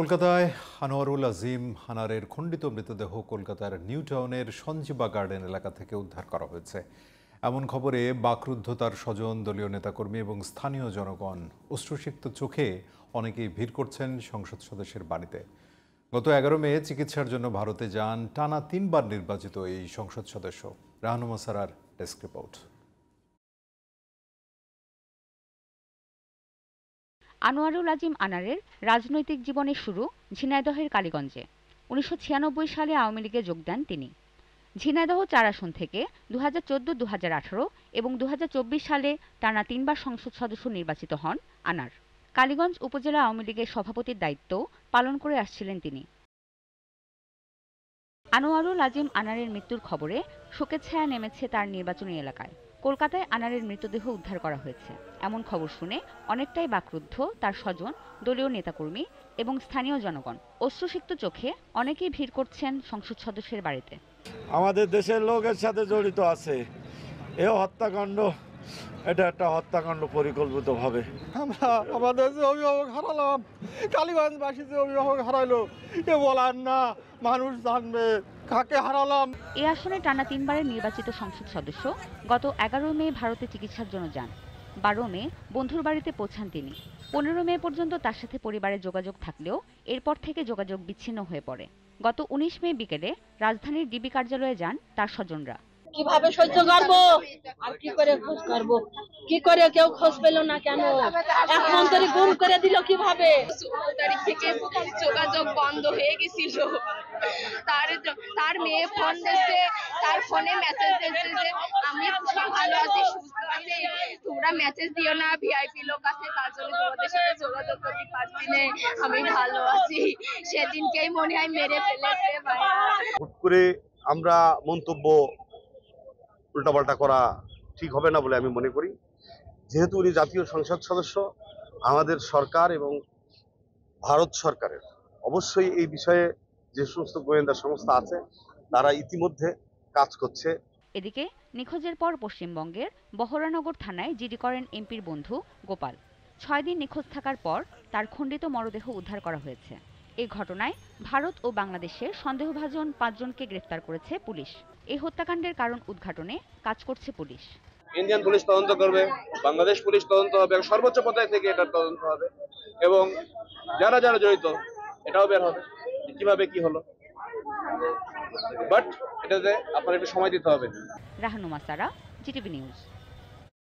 কলকাতায় আনোয়ারুল আজিম হানারের খণ্ডিত মৃতদেহ কলকাতার নিউ টাউনের সঞ্জীবা গার্ডেন এলাকা থেকে উদ্ধার করা হয়েছে এমন খবরে বাকরুদ্ধ তার স্বজন দলীয় নেতাকর্মী এবং স্থানীয় জনগণ অশ্রুসিক্ত চোখে অনেকেই ভিড় করছেন সংসদ সদস্যের বাড়িতে গত এগারো মে চিকিৎসার জন্য ভারতে যান টানা তিনবার নির্বাচিত এই সংসদ সদস্য রাহনুমা সারার ডেস্ক রিপোর্ট আনোয়ারুল আজিম আনারের রাজনৈতিক জীবনের শুরু ঝিনাইদহের কালীগঞ্জে উনিশশো সালে আওয়ামী লীগে যোগ দেন তিনি ঝিনাইদহ চার আসন থেকে দু হাজার চোদ্দ দু হাজার আঠারো এবং দু সালে টানা তিনবার সংসদ সদস্য নির্বাচিত হন আনার কালীগঞ্জ উপজেলা আওয়ামী লীগের সভাপতির দায়িত্ব পালন করে আসছিলেন তিনি আনোয়ারুল আজিম আনারের মৃত্যুর খবরে শোকের ছায়া নেমেছে তার নির্বাচনী এলাকায় কলকাতায় আনারের মৃতদেহ উদ্ধার করা হয়েছে এমন খবর শুনে অনেকটাই বাকরুদ্ধ তার স্বজন দলীয় নেতাকর্মী এবং স্থানীয় জনগণ অশ্রুসিক্ত চোখে অনেকেই ভিড় করছেন সংসদ সদস্যের বাড়িতে আমাদের দেশের লোকের সাথে জড়িত আছে এ হত্যাকাণ্ড এটা একটা হত্যাকাণ্ড পরিকল্পিতভাবে আমরা আমাদের যে অভিভাবক হারালাম কালীগঞ্জবাসী যে অভিভাবক হারাইলো এ বলার না মানুষ জানবে কাকে হারালাম এই আসনে টানা তিনবারের নির্বাচিত সংসদ সদস্য গত এগারো মে ভারতে চিকিৎসার জন্য যান বারো মে বন্ধুর বাড়িতে পৌঁছান তিনি পনেরো মে পর্যন্ত তার সাথে পরিবারের যোগাযোগ থাকলেও এরপর থেকে যোগাযোগ বিচ্ছিন্ন হয়ে পড়ে গত উনিশ মে বিকেলে রাজধানীর ডিবি কার্যালয়ে যান তার স্বজনরা কিভাবে সহ্য করবো আর কি করে খোঁজ করব কি করে কেউ খোঁজ পেল না কেন এখন করে গুম করে দিল কিভাবে তারিখ থেকে যোগাযোগ বন্ধ হয়ে গেছিল তার তার মেয়ে ফোন দিচ্ছে তার ফোনে মেসেজ দিচ্ছে যে আমি ভালো আছি সুস্থ আছি তোমরা মেসেজ দিও না ভিআইপি লোক আছে তার জন্য তোমাদের সাথে যোগাযোগ করতে পারছি না আমি ভালো আছি সেদিনকেই মনে হয় মেরে ফেলেছে হুট করে আমরা মন্তব্য উল্টাপাল্টা করা ঠিক হবে না বলে আমি মনে করি যেহেতু উনি জাতীয় সংসদ সদস্য আমাদের সরকার এবং ভারত সরকারের অবশ্যই এই বিষয়ে যে সমস্ত গোয়েন্দা সংস্থা আছে তারা ইতিমধ্যে কাজ করছে এদিকে নিখোঁজের পর পশ্চিমবঙ্গের বহরানগর থানায় জিডি করেন এমপির বন্ধু গোপাল ছয় দিন নিখোঁজ থাকার পর তার খণ্ডিত মরদেহ উদ্ধার করা হয়েছে এই ঘটনায় ভারত ও বাংলাদেশের সন্দেহভাজন পাঁচজনকে গ্রেফতার করেছে পুলিশ এই হত্যাকাণ্ডের কারণ উদ্ঘাটনে কাজ করছে পুলিশ ইন্ডিয়ান পুলিশ তদন্ত করবে বাংলাদেশ পুলিশ তদন্ত হবে সর্বোচ্চ পর্যায় থেকে এটার তদন্ত হবে এবং যারা যারা জড়িত এটাও বের হবে কিভাবে কি হলো বাট এটাতে আপনার একটু সময় দিতে হবে রাহানুমা সারা জিটিভি নিউজ